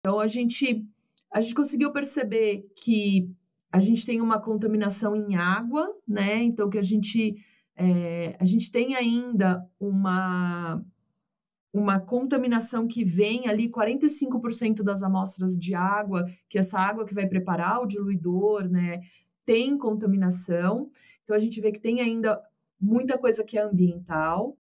Então a gente a gente conseguiu perceber que a gente tem uma contaminação em água, né? Então que a gente é, a gente tem ainda uma uma contaminação que vem ali 45% das amostras de água, que essa água que vai preparar o diluidor, né, tem contaminação. Então a gente vê que tem ainda muita coisa que é ambiental